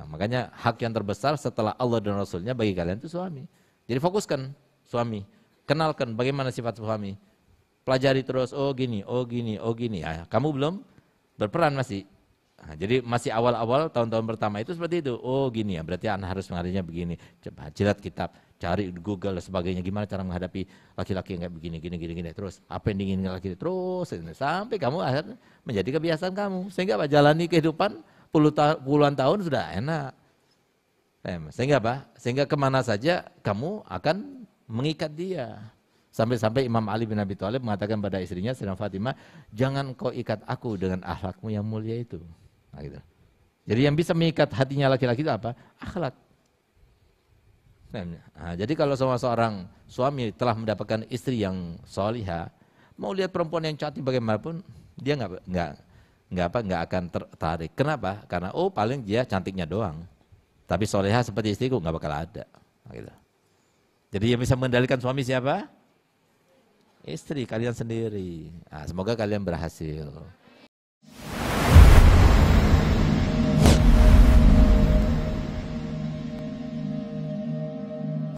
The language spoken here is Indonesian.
Nah, makanya hak yang terbesar setelah Allah dan Rasulnya bagi kalian itu suami. Jadi fokuskan suami, kenalkan bagaimana sifat suami. Pelajari terus, oh gini, oh gini, oh gini. Ya, kamu belum berperan masih. Nah, jadi masih awal-awal tahun-tahun pertama itu seperti itu. Oh gini ya, berarti anak harus menghadapinya begini. Coba jilat kitab, cari Google dan sebagainya. Gimana cara menghadapi laki-laki yang kayak begini, gini, gini, gini. Terus apa yang diinginkan laki-laki terus. Sampai kamu akhirnya menjadi kebiasaan kamu. Sehingga apa, jalani kehidupan puluhan tahun sudah enak. Eh, sehingga apa? Sehingga kemana saja kamu akan mengikat dia. Sampai-sampai Imam Ali bin Abi Thalib mengatakan pada istrinya Sina Fatimah, jangan kau ikat aku dengan akhlakmu yang mulia itu. Nah, gitu. Jadi yang bisa mengikat hatinya laki-laki itu apa? Akhlak. Nah, jadi kalau sama seorang suami telah mendapatkan istri yang soliha, mau lihat perempuan yang cantik bagaimanapun, dia nggak nggak nggak apa nggak akan tertarik. Kenapa? Karena oh paling dia cantiknya doang. Tapi soleha seperti istriku nggak bakal ada. Gitu. Jadi yang bisa mengendalikan suami siapa? Istri kalian sendiri. Nah, semoga kalian berhasil.